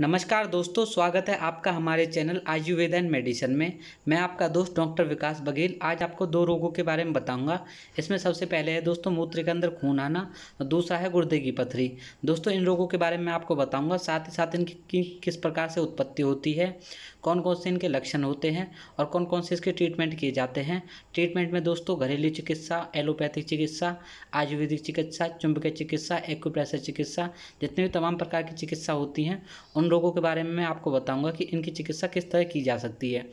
नमस्कार दोस्तों स्वागत है आपका हमारे चैनल आयुर्वेद एंड मेडिसिन में मैं आपका दोस्त डॉक्टर विकास बघेल आज आपको दो रोगों के बारे में बताऊंगा इसमें सबसे पहले है दोस्तों मूत्र के अंदर खून आना और दूसरा है गुर्दे की पथरी दोस्तों इन रोगों के बारे में आपको बताऊंगा साथ ही साथ इनकी कि, किस प्रकार से उत्पत्ति होती है कौन कौन से इनके लक्षण होते हैं और कौन कौन से इसके ट्रीटमेंट किए जाते हैं ट्रीटमेंट में दोस्तों घरेलू चिकित्सा एलोपैथिक चिकित्सा आयुर्वेदिक चिकित्सा चुंबकीय चिकित्सा एक्यूप्रेशर चिकित्सा जितनी भी तमाम प्रकार की चिकित्सा होती हैं उन रोगों के बारे में मैं आपको बताऊंगा कि इनकी चिकित्सा किस तरह की जा सकती है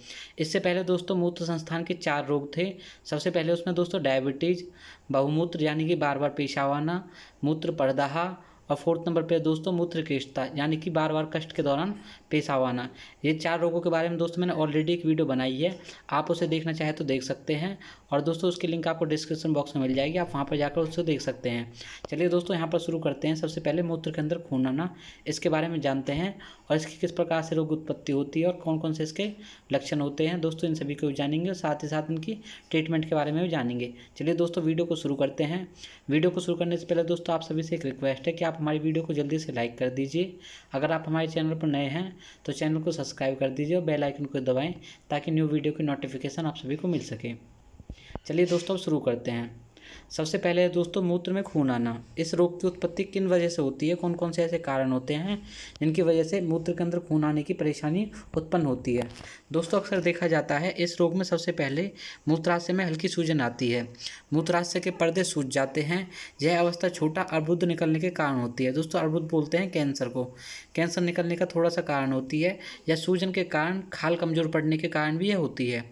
इससे पहले दोस्तों मूत्र संस्थान के चार रोग थे सबसे पहले उसमें दोस्तों डायबिटीज़ बहुमूत्र यानी कि बार बार पेशावाना मूत्र पर्दाहा और फोर्थ नंबर पे दोस्तों मूत्र कृष्ठता यानी कि बार बार कष्ट के दौरान पेशाब आना ये चार रोगों के बारे में दोस्तों मैंने ऑलरेडी एक वीडियो बनाई है आप उसे देखना चाहें तो देख सकते हैं और दोस्तों उसकी लिंक आपको डिस्क्रिप्शन बॉक्स में मिल जाएगी आप वहाँ पर जाकर उसे देख सकते हैं चलिए दोस्तों यहाँ पर शुरू करते हैं सबसे पहले मूत्र के अंदर खून आना इसके बारे में जानते हैं और इसकी किस प्रकार से रोग उत्पत्ति होती है और कौन कौन से इसके लक्षण होते हैं दोस्तों इन सभी को जानेंगे और साथ ही साथ इनकी ट्रीटमेंट के बारे में भी जानेंगे चलिए दोस्तों वीडियो को शुरू करते हैं वीडियो को शुरू करने से पहले दोस्तों आप सभी से एक रिक्वेस्ट है कि आप आप हमारी वीडियो को जल्दी से लाइक कर दीजिए अगर आप हमारे चैनल पर नए हैं तो चैनल को सब्सक्राइब कर दीजिए और बेल आइकन को दबाएं ताकि न्यू वीडियो की नोटिफिकेशन आप सभी को मिल सके चलिए दोस्तों शुरू करते हैं सबसे पहले दोस्तों मूत्र में खून आना इस रोग की उत्पत्ति किन वजह से होती है कौन कौन से ऐसे कारण होते हैं जिनकी वजह से मूत्र के अंदर खून आने की परेशानी उत्पन्न होती है दोस्तों अक्सर देखा जाता है इस रोग में सबसे पहले मूत्राशय में हल्की सूजन आती है मूत्राशय के पर्दे सूज जाते हैं यह अवस्था छोटा अर्बुद निकलने के कारण होती है दोस्तों अर्बुद बोलते हैं कैंसर को कैंसर निकलने का थोड़ा सा कारण होती है या सूजन के कारण खाल कमज़ोर पड़ने के कारण भी यह होती है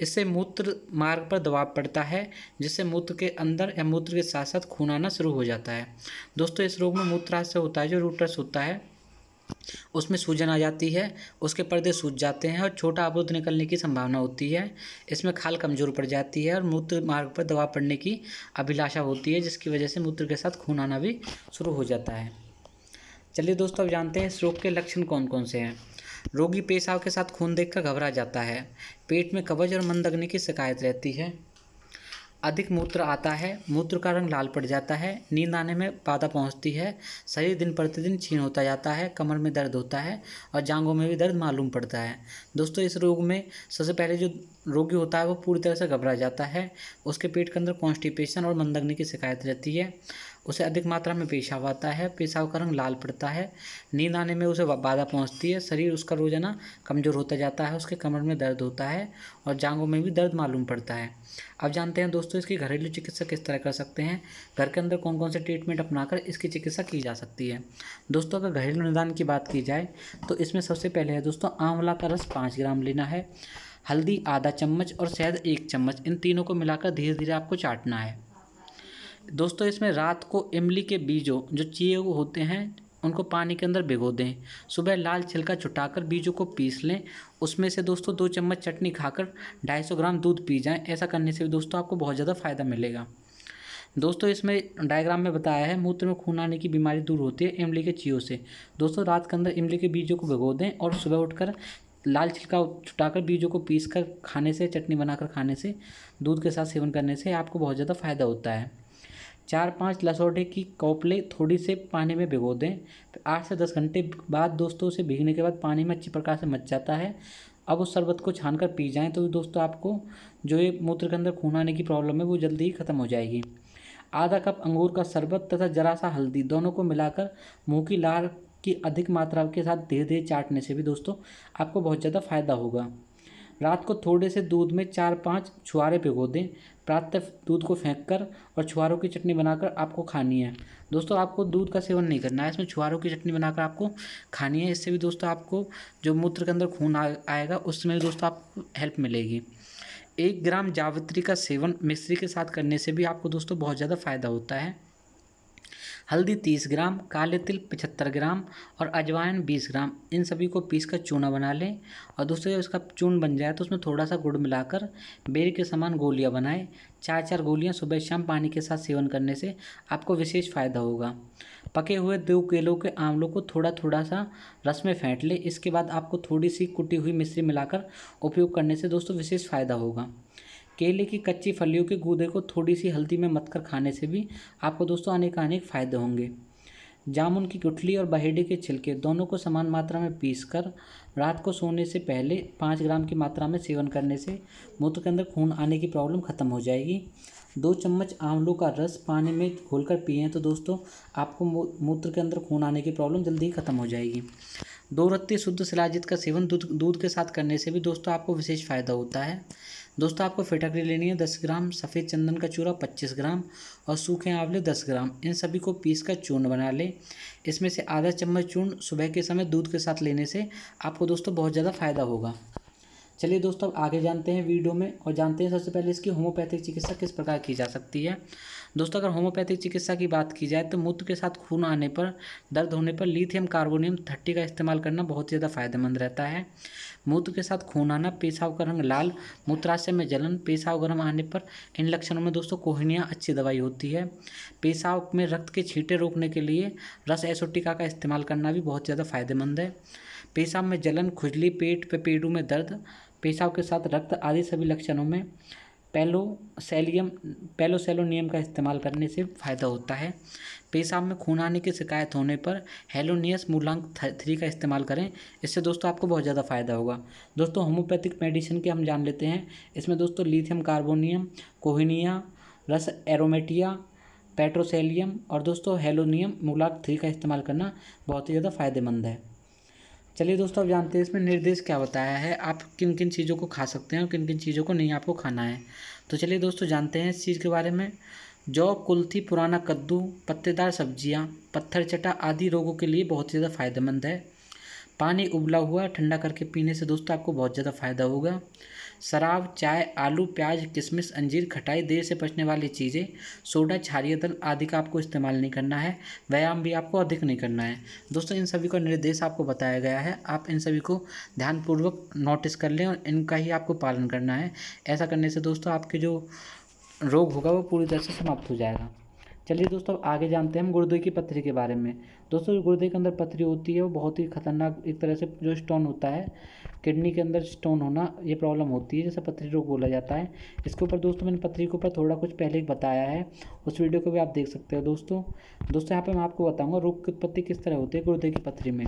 इससे मूत्र मार्ग पर दबाव पड़ता है जिससे मूत्र के अंदर या मूत्र के साथ साथ खून आना शुरू हो जाता है दोस्तों इस रोग में मूत्राशय होता है जो रूटर्स होता है उसमें सूजन आ जाती है उसके पर्दे सूज जाते हैं और छोटा अवरुद्ध निकलने की संभावना होती है इसमें खाल कमजोर पड़ जाती है और मूत्र मार्ग पर दबाव पड़ने की अभिलाषा होती है जिसकी वजह से मूत्र के साथ खून आना भी शुरू हो जाता है चलिए दोस्तों अब जानते हैं इस रोग के लक्षण कौन कौन से हैं रोगी पेशाब के साथ खून देखकर घबरा जाता है पेट में कब्ज और मन दगने की शिकायत रहती है अधिक मूत्र आता है मूत्र का रंग लाल पड़ जाता है नींद आने में बाधा पहुंचती है शरीर दिन प्रतिदिन छीन होता जाता है कमर में दर्द होता है और जांघों में भी दर्द मालूम पड़ता है दोस्तों इस रोग में सबसे पहले जो रोगी होता है वो पूरी तरह से घबरा जाता है उसके पेट के अंदर कॉन्स्टिपेशन और मंदगनी की शिकायत रहती है उसे अधिक मात्रा में पेशाब आता है पेशाब का रंग लाल पड़ता है नींद आने में उसे बाधा पहुंचती है शरीर उसका रोजाना कमज़ोर होता जाता है उसके कमर में दर्द होता है और जांघों में भी दर्द मालूम पड़ता है अब जानते हैं दोस्तों इसकी घरेलू चिकित्सा किस तरह कर सकते हैं घर के अंदर कौन कौन से ट्रीटमेंट अपनाकर इसकी चिकित्सा की जा सकती है दोस्तों अगर घरेलू निदान की बात की जाए तो इसमें सबसे पहले है दोस्तों आंवला का रस पाँच ग्राम लेना है हल्दी आधा चम्मच और शहद एक चम्मच इन तीनों को मिलाकर धीरे धीरे आपको चाटना है दोस्तों इसमें रात को इमली के बीजों जो चिए होते हैं उनको पानी के अंदर भिगो दें सुबह लाल छिलका छुटाकर बीजों को पीस लें उसमें से दोस्तों दो चम्मच चटनी खाकर 250 ग्राम दूध पी जाएं ऐसा करने से भी दोस्तों आपको बहुत ज़्यादा फ़ायदा मिलेगा दोस्तों इसमें डायग्राम में बताया है मूत्र में खून आने की बीमारी दूर होती है इमली के चीयों से दोस्तों रात के अंदर इमली के बीजों को भिगो दें और सुबह उठकर लाल छिलका छुटाकर बीजों को पीस कर खाने से चटनी बनाकर खाने से दूध के साथ सेवन करने से आपको बहुत ज़्यादा फ़ायदा होता है चार पाँच लसोटे की कौपले थोड़ी से पानी में भिगो दें आठ से दस घंटे बाद दोस्तों उसे भीगने के बाद पानी में अच्छी प्रकार से मच जाता है अब उस शरबत को छान कर पी जाएँ तो दोस्तों आपको जो ये मूत्र के अंदर खून आने की प्रॉब्लम है वो जल्दी ही ख़त्म हो जाएगी आधा कप अंगूर का शरबत तथा जरा सा हल्दी दोनों को मिलाकर मुँह की लार की अधिक मात्रा के साथ धीरे धीरे चाटने से भी दोस्तों आपको बहुत ज़्यादा फायदा होगा रात को थोड़े से दूध में चार पाँच छुहारे भिगो दें प्रातः दूध को फेंक कर और छुहारों की चटनी बनाकर आपको खानी है दोस्तों आपको दूध का सेवन नहीं करना है इसमें छुहारों की चटनी बनाकर आपको खानी है इससे भी दोस्तों आपको जो मूत्र के अंदर खून आएगा उसमें भी दोस्तों आपको हेल्प मिलेगी एक ग्राम जावित्री का सेवन मिश्री के साथ करने से भी आपको दोस्तों बहुत ज़्यादा फ़ायदा होता है हल्दी 30 ग्राम काले तिल 75 ग्राम और अजवाइन 20 ग्राम इन सभी को पीस कर चूना बना लें और दोस्तों जब इसका चून बन जाए तो उसमें थोड़ा सा गुड़ मिलाकर बेर के समान गोलियाँ बनाएं चार चार गोलियाँ सुबह शाम पानी के साथ सेवन करने से आपको विशेष फ़ायदा होगा पके हुए दो केलों के आंवलों को थोड़ा थोड़ा सा रस में फेंट लें इसके बाद आपको थोड़ी सी कुटी हुई मिश्री मिलाकर उपयोग करने से दोस्तों विशेष फ़ायदा होगा केले की कच्ची फलियों के गूदे को थोड़ी सी हल्दी में मतकर खाने से भी आपको दोस्तों अनेक अनेक फ़ायदे होंगे जामुन की गुठली और बहेड़े के छिलके दोनों को समान मात्रा में पीसकर रात को सोने से पहले पाँच ग्राम की मात्रा में सेवन करने से मूत्र के अंदर खून आने की प्रॉब्लम ख़त्म हो जाएगी दो चम्मच आंवलों का रस पानी में घोलकर पिए तो दोस्तों आपको मूत्र के अंदर खून आने की प्रॉब्लम जल्दी ही ख़त्म हो जाएगी दो रत्ती शुद्ध सिलाजित का सेवन दूध दूध के साथ करने से भी दोस्तों आपको विशेष फ़ायदा होता है दोस्तों आपको फिटकरी लेनी है दस ग्राम सफ़ेद चंदन का चूरा पच्चीस ग्राम और सूखे आंवले दस ग्राम इन सभी को पीस कर चूर्ण बना लें इसमें से आधा चम्मच चूर्ण सुबह के समय दूध के साथ लेने से आपको दोस्तों बहुत ज़्यादा फ़ायदा होगा चलिए दोस्तों अब आगे जानते हैं वीडियो में और जानते हैं सबसे पहले इसकी होम्योपैथिक चिकित्सा किस प्रकार की जा सकती है दोस्तों अगर होम्योपैथिक चिकित्सा की बात की जाए तो मूत्र के साथ खून आने पर दर्द होने पर लिथियम कार्बोनियम थर्टी का इस्तेमाल करना बहुत ज़्यादा फायदेमंद रहता है मूत्र के साथ खून आना पेशाव का रंग लाल मूत्राशय में जलन पेशाव गर्म आने पर इन लक्षणों में दोस्तों कोहनिया अच्छी दवाई होती है पेशाव में रक्त के छींटे रोकने के लिए रस एसोटिका का इस्तेमाल करना भी बहुत ज़्यादा फायदेमंद है पेशाब में जलन खुजली पेट पे पेड़ों में दर्द पेशाब के साथ रक्त आदि सभी लक्षणों में पेलोसेलियम पेलोसेलो नियम का इस्तेमाल करने से फ़ायदा होता है पेशाब में खून आने की शिकायत होने पर हेलोनियस मूलांक थ्री का इस्तेमाल करें इससे दोस्तों आपको बहुत ज़्यादा फ़ायदा होगा दोस्तों होम्योपैथिक मेडिसिन के हम जान लेते हैं इसमें दोस्तों लिथियम कार्बोनियम कोहिनिया रस एरोमेटिया पेट्रोसेलियम और दोस्तों हेलोनियम मूलांक थ्री का इस्तेमाल करना बहुत ही ज़्यादा फ़ायदेमंद है चलिए दोस्तों आप जानते हैं इसमें निर्देश क्या बताया है आप किन किन चीज़ों को खा सकते हैं और किन किन चीज़ों को नहीं आपको खाना है तो चलिए दोस्तों जानते हैं इस चीज़ के बारे में जौ कुल्थी पुराना कद्दू पत्तेदार सब्जियाँ पत्थर चटा आदि रोगों के लिए बहुत ज़्यादा फ़ायदेमंद है पानी उबला हुआ ठंडा करके पीने से दोस्तों आपको बहुत ज़्यादा फ़ायदा होगा शराब चाय आलू प्याज किशमिश अंजीर खटाई देर से पचने वाली चीज़ें सोडा छारिय दल आदि का आपको इस्तेमाल नहीं करना है व्यायाम भी आपको अधिक नहीं करना है दोस्तों इन सभी का निर्देश आपको बताया गया है आप इन सभी को ध्यानपूर्वक नोटिस कर लें और इनका ही आपको पालन करना है ऐसा करने से दोस्तों आपके जो रोग होगा वो पूरी तरह से समाप्त हो जाएगा चलिए दोस्तों आगे जानते हैं हम गुर्दे की पथरी के बारे में दोस्तों गुर्दे के अंदर पथरी होती है वो बहुत ही खतरनाक एक तरह से जो स्टोन होता है किडनी के अंदर स्टोन होना ये प्रॉब्लम होती है जैसे पथरी रोग बोला जाता है इसके ऊपर दोस्तों मैंने पथरी के ऊपर थोड़ा कुछ पहले बताया है उस वीडियो को भी आप देख सकते हो दोस्तों दोस्तों यहाँ पर मैं आपको बताऊँगा रोग की उत्पत्ति किस तरह होती है गुर्दे की पथरी में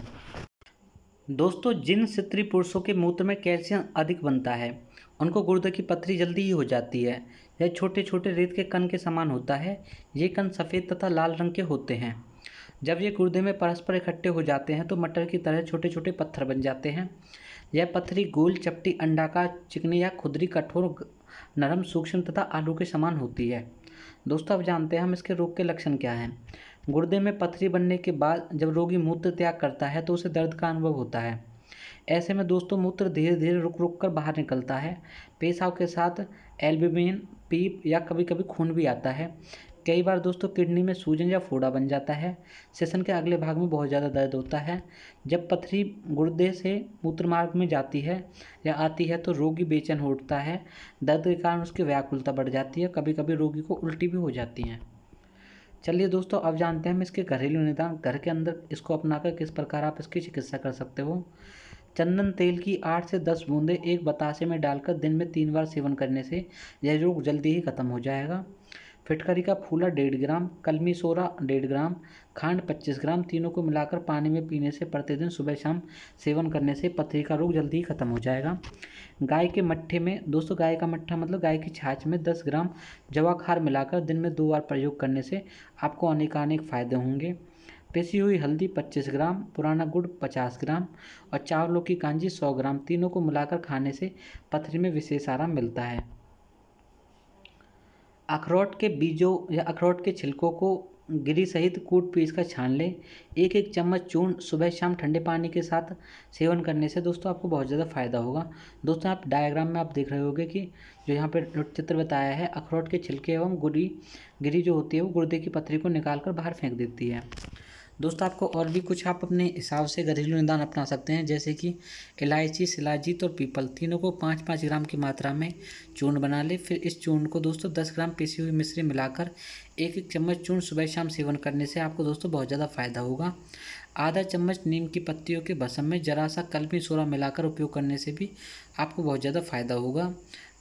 दोस्तों जिन स्त्री पुरुषों के मूत्र में कैल्शियम अधिक बनता है उनको गुर्दे की पथरी जल्दी ही हो जाती है यह छोटे छोटे रेत के कण के समान होता है ये कण सफ़ेद तथा लाल रंग के होते हैं जब ये गुर्दे में परस्पर इकट्ठे हो जाते हैं तो मटर की तरह छोटे छोटे पत्थर बन जाते हैं यह पत्थरी गोल चपटी अंडा का चिकने या खुदरी कठोर नरम सूक्ष्म तथा आलू के समान होती है दोस्तों अब जानते हैं हम इसके रोग के लक्षण क्या हैं गुर्दे में पथरी बनने के बाद जब रोगी मूत्र त्याग करता है तो उसे दर्द का अनुभव होता है ऐसे में दोस्तों मूत्र धीरे धीरे रुक रुक कर बाहर निकलता है पेशाब के साथ एल्बिमिन पीप या कभी कभी खून भी आता है कई बार दोस्तों किडनी में सूजन या फोड़ा बन जाता है सेशन के अगले भाग में बहुत ज़्यादा दर्द होता है जब पथरी गुर्दे से मूत्र मार्ग में जाती है या आती है तो रोगी बेचैन हो उठता है दर्द के कारण उसकी व्याकुलता बढ़ जाती है कभी कभी रोगी को उल्टी भी हो जाती है चलिए दोस्तों अब जानते हैं हम इसके घरेलू निदान घर के अंदर इसको अपना कर किस प्रकार आप इसकी चिकित्सा कर सकते हो चंदन तेल की आठ से दस बूंदें एक बतासे में डालकर दिन में तीन बार सेवन करने से यह रोग जल्दी ही खत्म हो जाएगा फिटकरी का फूला डेढ़ ग्राम कलमी सोरा डेढ़ ग्राम खांड पच्चीस ग्राम तीनों को मिलाकर पानी में पीने से प्रतिदिन सुबह शाम सेवन करने से पथरी का रोग जल्दी ही खत्म हो जाएगा गाय के मट्ठे में दोस्तों गाय का मट्ठा मतलब गाय की छाछ में दस ग्राम जवाखार मिलाकर दिन में दो बार प्रयोग करने से आपको अनेकानेक फ़ायदे होंगे पिसी हुई हल्दी 25 ग्राम पुराना गुड़ 50 ग्राम और चावलों की कांजी 100 ग्राम तीनों को मिलाकर खाने से पथरी में विशेष आराम मिलता है अखरोट के बीजों या अखरोट के छिलकों को गिरी सहित कूट पीस कर छान लें एक एक चम्मच चूर्ण सुबह शाम ठंडे पानी के साथ सेवन करने से दोस्तों आपको बहुत ज़्यादा फायदा होगा दोस्तों आप डायग्राम में आप देख रहे होंगे कि जो यहाँ पर चित्र बताया है अखरोट के छिलके एवं गुरी गिरी जो होती है वो गुर्दे की पथरी को निकाल कर बाहर फेंक देती है दोस्तों आपको और भी कुछ आप अपने हिसाब से घरेलू निदान अपना सकते हैं जैसे कि इलायची सिलाजीत और पीपल तीनों को पाँच पाँच ग्राम की मात्रा में चूर्ण बना ले फिर इस चूर्ण को दोस्तों दस ग्राम पीसी हुई मिश्री मिलाकर एक एक चम्मच चूर्ण सुबह शाम सेवन करने से आपको दोस्तों बहुत ज़्यादा फ़ायदा होगा आधा चम्मच नीम की पत्तियों के भसम में जरा सा कल्पी सोरा मिलाकर उपयोग करने से भी आपको बहुत ज़्यादा फ़ायदा होगा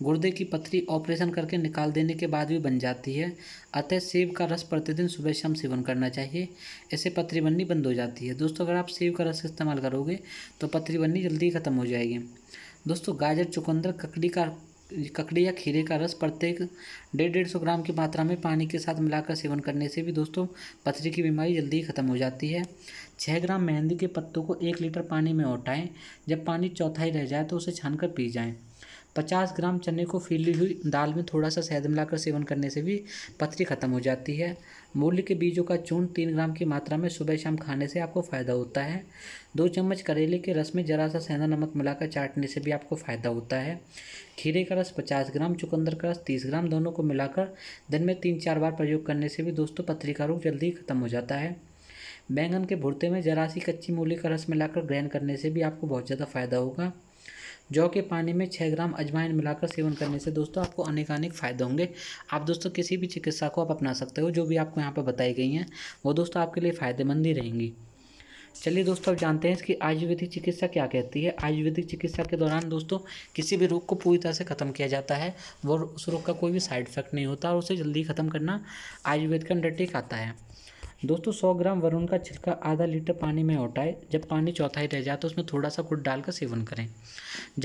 गुर्दे की पथरी ऑपरेशन करके निकाल देने के बाद भी बन जाती है अतः सेब का रस प्रतिदिन सुबह शाम सेवन करना चाहिए ऐसे पथरी बननी बंद हो जाती है दोस्तों अगर आप सेब का रस इस्तेमाल करोगे तो पथरी बननी जल्दी ख़त्म हो जाएगी दोस्तों गाजर चुकंदर ककड़ी का ककड़ी या खीरे का रस प्रत्येक डेढ़ डेढ़ सौ ग्राम की मात्रा में पानी के साथ मिलाकर सेवन करने से भी दोस्तों पथरी की बीमारी जल्दी ही ख़त्म हो जाती है छः ग्राम मेहंदी के पत्तों को एक लीटर पानी में उठाएं जब पानी चौथाई रह जाए तो उसे छानकर पी जाएं पचास ग्राम चने को फीली हुई दाल में थोड़ा सा शहद मिलाकर सेवन करने से भी पथरी खत्म हो जाती है मूली के बीजों का चून तीन ग्राम की मात्रा में सुबह शाम खाने से आपको फ़ायदा होता है दो चम्मच करेले के रस में ज़रा सा सेंधा नमक मिलाकर चाटने से भी आपको फ़ायदा होता है खीरे का रस पचास ग्राम चुकंदर का रस तीस ग्राम दोनों को मिलाकर दिन में तीन चार बार प्रयोग करने से भी दोस्तों पथरी का रोग जल्दी खत्म हो जाता है बैंगन के भुरते में जरासी कच्ची मूली का रस मिलाकर ग्रहण करने से भी आपको बहुत ज़्यादा फ़ायदा होगा जौ के पानी में छः ग्राम अजवाइन मिलाकर सेवन करने से दोस्तों आपको अनेक फ़ायदे होंगे आप दोस्तों किसी भी चिकित्सा को आप अपना सकते हो जो भी आपको यहाँ पर बताई गई हैं वो दोस्तों आपके लिए फ़ायदेमंद ही रहेंगी चलिए दोस्तों अब जानते हैं इसकी आयुर्वेदिक चिकित्सा क्या कहती है आयुर्वेदिक चिकित्सा के दौरान दोस्तों किसी भी रोग को पूरी तरह से ख़त्म किया जाता है वो उस रोग का कोई भी साइड इफेक्ट नहीं होता और उसे जल्दी ख़त्म करना आयुर्वेद का अंडरटेक आता है दोस्तों 100 ग्राम वरुण का छिलका आधा लीटर पानी में उठाए जब पानी चौथाई रह जाए तो उसमें थोड़ा सा गुड़ डालकर सेवन करें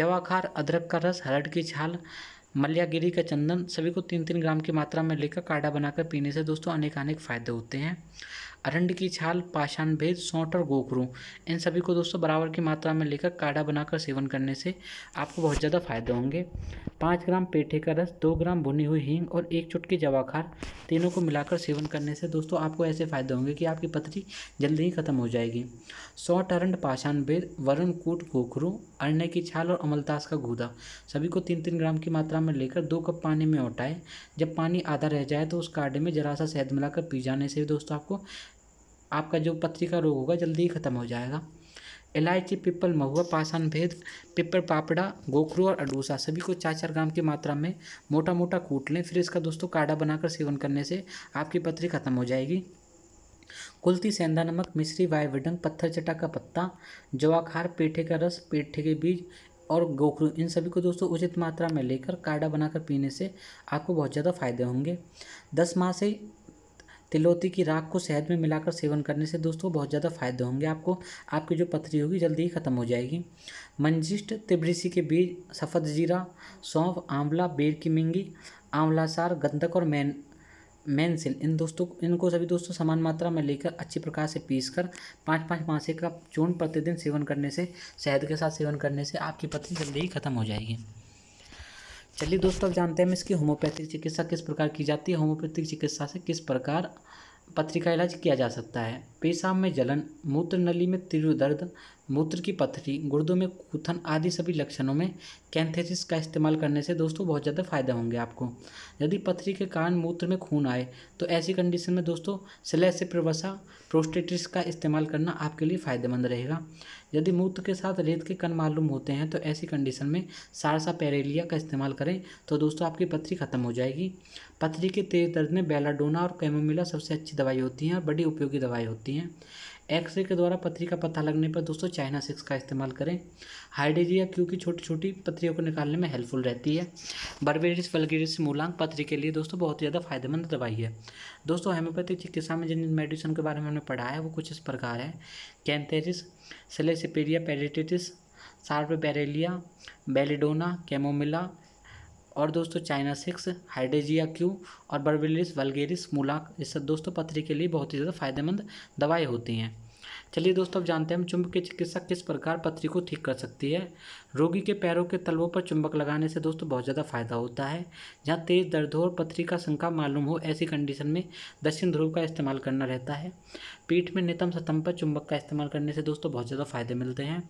जवाखार अदरक का रस हरड की छाल मल्यागिरी का चंदन सभी को तीन तीन ग्राम की मात्रा में लेकर काढ़ा बनाकर पीने से दोस्तों अनेक अनेक फ़ायदे होते हैं अरंड की छाल पाषाण भेद सौंठ और गोखरू इन सभी को दोस्तों बराबर की मात्रा में लेकर काढ़ा बनाकर सेवन करने से आपको बहुत ज़्यादा फायदे होंगे पाँच ग्राम पेठे का रस दो ग्राम भुनी हुई हींग और एक चुटकी जवाखार तीनों को मिलाकर सेवन करने से दोस्तों आपको ऐसे फायदे होंगे कि आपकी पथरी जल्दी ही खत्म हो जाएगी सौट अरंड पाषाण भेद वरुण कूट गोखरू अरण्य की छाल और अमलतास का गूदा सभी को तीन तीन ग्राम की मात्रा में लेकर दो कप पानी में उठाएं जब पानी आधा रह जाए तो उस काढ़े में जरा सा शहद मिलाकर पी जाने से दोस्तों आपको आपका जो पथरी का रोग होगा जल्दी ही ख़त्म हो जाएगा इलायची पिपल महुआ पाषाण भेद पिपल पापड़ा गोखरू और अडूसा सभी को चार चार ग्राम की मात्रा में मोटा मोटा कूट लें फिर इसका दोस्तों काढ़ा बनाकर सेवन करने से आपकी पथरी खत्म हो जाएगी कुलती सेंधा नमक मिश्री वायविडंग पत्थर चटा का पत्ता जवाखार पेठे का रस पेठे के बीज और गोखरू इन सभी को दोस्तों उचित मात्रा में लेकर काढ़ा बनाकर पीने से आपको बहुत ज़्यादा फायदे होंगे दस माह से तिलौती की राख को शहद में मिलाकर सेवन करने से दोस्तों बहुत ज़्यादा फायदे होंगे आपको आपकी जो पथरी होगी जल्दी ही ख़त्म हो जाएगी मंजिष्ट तिब्रिसी के बीज सफ़द जीरा सौंफ आंवला बेर की मिंगी आंवलासार गंधक और मैन मैनसिल इन दोस्तों इनको सभी दोस्तों समान मात्रा में लेकर अच्छी प्रकार से पीस कर पाँच पाँच मासे का चूर्ण प्रतिदिन सेवन करने से शहद के साथ सेवन करने से आपकी पथरी जल्दी ही खत्म हो जाएगी चलिए दोस्तों अब जानते हैं हम इसकी होम्योपैथिक चिकित्सा किस प्रकार की जाती है होम्योपैथिक चिकित्सा से किस प्रकार पथरी का इलाज किया जा सकता है पेशाब में जलन मूत्र नली में तीव्र दर्द मूत्र की पथरी गुर्दों में कूथन आदि सभी लक्षणों में कैंथेसिस का इस्तेमाल करने से दोस्तों बहुत ज़्यादा फायदा होंगे आपको यदि पथरी के कारण मूत्र में खून आए तो ऐसी कंडीशन में दोस्तों से प्रवसा प्रोस्टेटिस का इस्तेमाल करना आपके लिए फ़ायदेमंद रहेगा यदि मूत्र के साथ रेत के कण मालूम होते हैं तो ऐसी कंडीशन में सारसा पेरेलिया का इस्तेमाल करें तो दोस्तों आपकी पथरी ख़त्म हो जाएगी पथरी के तेज दर्द में बेलाडोना और कैमोमिला सबसे अच्छी दवाई होती हैं और बड़ी उपयोगी दवाई होती है होती हैं एक्सरे के द्वारा पथरी का पता लगने पर दोस्तों चाइना सिक्स का इस्तेमाल करें हाइडेरिया क्योंकि छोटी छोटी पथरियों को निकालने में हेल्पफुल रहती है बर्बेरिस फलगेरिस मूलांक पथरी के लिए दोस्तों बहुत ज़्यादा फायदेमंद दवाई है दोस्तों होम्योपैथिक चिकित्सा में जिन मेडिसिन के बारे में हमने पढ़ा है वो कुछ इस प्रकार है कैंथेरिस सेलेसिपेरिया पेरेटिटिस सार्प बेलिडोना कैमोमिला और दोस्तों चाइना सिक्स हाइड्रेजिया क्यू और बर्बिलिस वलगेरिस मूलाक ये सब दोस्तों पथरी के लिए बहुत ही ज़्यादा फायदेमंद दवाएँ होती हैं चलिए दोस्तों अब जानते हैं हम चुंब चिकित्सा किस प्रकार पथरी को ठीक कर सकती है रोगी के पैरों के तलवों पर चुंबक लगाने से दोस्तों बहुत ज़्यादा फायदा होता है जहाँ तेज़ दर्द हो और पथरी का शंका मालूम हो ऐसी कंडीशन में दक्षिण ध्रुव का इस्तेमाल करना रहता है पीठ में नितम सतम पर चुंबक का इस्तेमाल करने से दोस्तों बहुत ज़्यादा फायदे मिलते हैं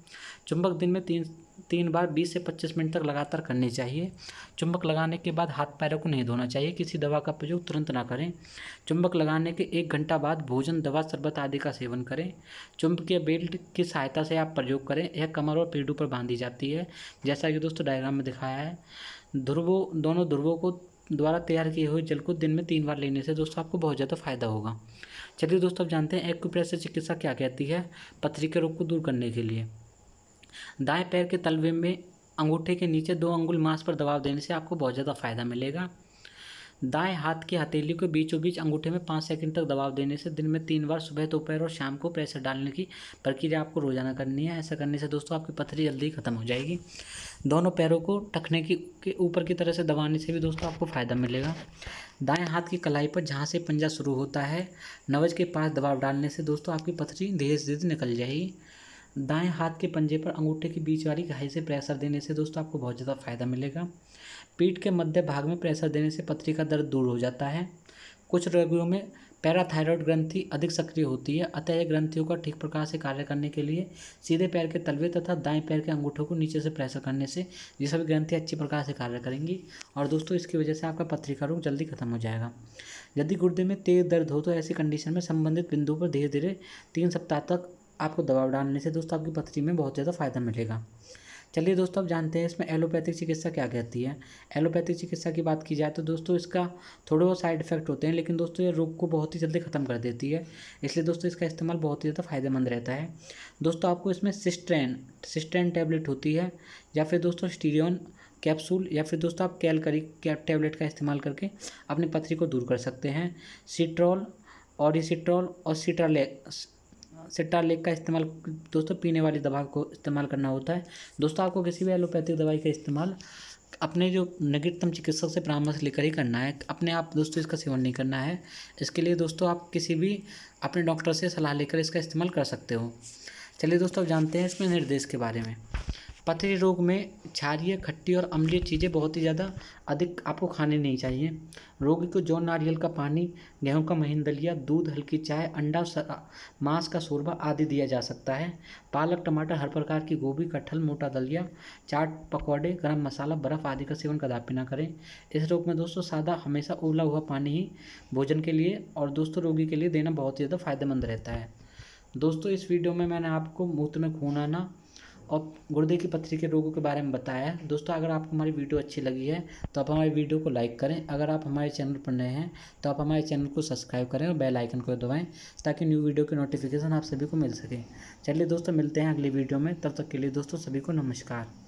चुंबक दिन में तीन तीन बार 20 से 25 मिनट तक लगातार करनी चाहिए चुंबक लगाने के बाद हाथ पैरों को नहीं धोना चाहिए किसी दवा का प्रयोग तुरंत ना करें चुंबक लगाने के एक घंटा बाद भोजन दवा शरबत आदि का सेवन करें चुंबकीय बेल्ट की सहायता से आप प्रयोग करें यह कमर और पेड़ों पर बांधी जाती है है जैसा कि दोस्तों डायग्राम में दिखाया है ध्रुवों दोनों ध्रुवों को द्वारा तैयार किए हुए जल को दिन में तीन बार लेने से दोस्तों आपको बहुत ज़्यादा फायदा होगा चलिए दोस्तों आप जानते हैं एक्यूप्रेशर चिकित्सा क्या कहती है पथरी के रोग को दूर करने के लिए दाएं पैर के तलवे में अंगूठे के नीचे दो अंगुल मांस पर दबाव देने से आपको बहुत ज़्यादा फायदा मिलेगा दाएं हाथ की हथेली को बीचों बीच अंगूठे में पाँच सेकंड तक दबाव देने से दिन में तीन बार सुबह दोपहर और शाम को प्रेशर डालने की प्रक्रिया आपको रोजाना करनी है ऐसा करने से दोस्तों आपकी पथरी जल्दी ख़त्म हो जाएगी दोनों पैरों को टखने की ऊपर की तरह से दबाने से भी दोस्तों आपको फ़ायदा मिलेगा दाएं हाथ की कलाई पर जहाँ से पंजा शुरू होता है नवज के पास दबाव डालने से दोस्तों आपकी पथरी धीरे धीरे निकल जाएगी दाएं हाथ के पंजे पर अंगूठे के बीच वाली घाई से प्रेशर देने से दोस्तों आपको बहुत ज़्यादा फायदा मिलेगा पीठ के मध्य भाग में प्रेशर देने से पथरी का दर्द दूर हो जाता है कुछ रोगियों में पैराथायरॉयड ग्रंथि अधिक सक्रिय होती है अतः यह ग्रंथियों का ठीक प्रकार से कार्य करने के लिए सीधे पैर के तलवे तथा दाएं पैर के अंगूठों को नीचे से प्रेशर करने से ये सभी ग्रंथि अच्छी प्रकार से कार्य करेंगी और दोस्तों इसकी वजह से आपका पत्रिका रोग जल्दी खत्म हो जाएगा यदि गुर्दे में तेज दर्द हो तो ऐसी कंडीशन में संबंधित बिंदु पर धीरे धीरे तीन सप्ताह तक आपको दबाव डालने से दोस्तों आपकी पथरी में बहुत ज़्यादा फायदा मिलेगा चलिए दोस्तों अब जानते हैं इसमें एलोपैथिक चिकित्सा क्या कहती है एलोपैथिक चिकित्सा की बात की जाए तो दोस्तों इसका थोड़े बहुत साइड इफेक्ट होते हैं लेकिन दोस्तों ये रोग को बहुत ही जल्दी ख़त्म कर देती है इसलिए दोस्तों इसका इस्तेमाल बहुत ही ज़्यादा फायदेमंद रहता है दोस्तों आपको इसमें सिस्ट्रेन सिस्ट्रेन टैबलेट होती है या फिर दोस्तों स्टीरियन कैप्सूल या फिर दोस्तों आप कैलकरी टैबलेट का इस्तेमाल करके अपनी पथरी को दूर कर सकते हैं सिट्रोल ऑडिसिट्रोल और सिट्रालेक्स सिट्राल लेक का इस्तेमाल दोस्तों पीने वाली दवा को इस्तेमाल करना होता है दोस्तों आपको किसी भी एलोपैथिक दवाई का इस्तेमाल अपने जो निकटतम चिकित्सक से परामर्श लेकर ही करना है अपने आप दोस्तों इसका सेवन नहीं करना है इसके लिए दोस्तों आप किसी भी अपने डॉक्टर से सलाह लेकर इसका इस्तेमाल कर सकते हो चलिए दोस्तों आप जानते हैं इसमें निर्देश के बारे में पथरी रोग में क्षारीय खट्टी और अम्लीय चीज़ें बहुत ही ज़्यादा अधिक आपको खाने नहीं चाहिए रोगी को जौ नारियल का पानी गेहूं का महीन दलिया दूध हल्की चाय अंडा मांस का शोरबा आदि दिया जा सकता है पालक टमाटर हर प्रकार की गोभी कटहल मोटा दलिया चाट पकौड़े गर्म मसाला बर्फ़ आदि का सेवन कदापि ना करें इस रोग में दोस्तों सादा हमेशा उबला हुआ पानी ही भोजन के लिए और दोस्तों रोगी के लिए देना बहुत ही ज़्यादा फायदेमंद रहता है दोस्तों इस वीडियो में मैंने आपको मुफ्त में खून आना और गुर्दे की पथरी के रोगों के बारे में बताया है दोस्तों अगर आपको हमारी वीडियो अच्छी लगी है तो आप हमारी वीडियो को लाइक करें अगर आप हमारे चैनल पर नए हैं तो आप हमारे चैनल को सब्सक्राइब करें और बेल आइकन को दबाएं ताकि न्यू वीडियो की नोटिफिकेशन आप सभी को मिल सके चलिए दोस्तों मिलते हैं अगली वीडियो में तब तक के लिए दोस्तों सभी को नमस्कार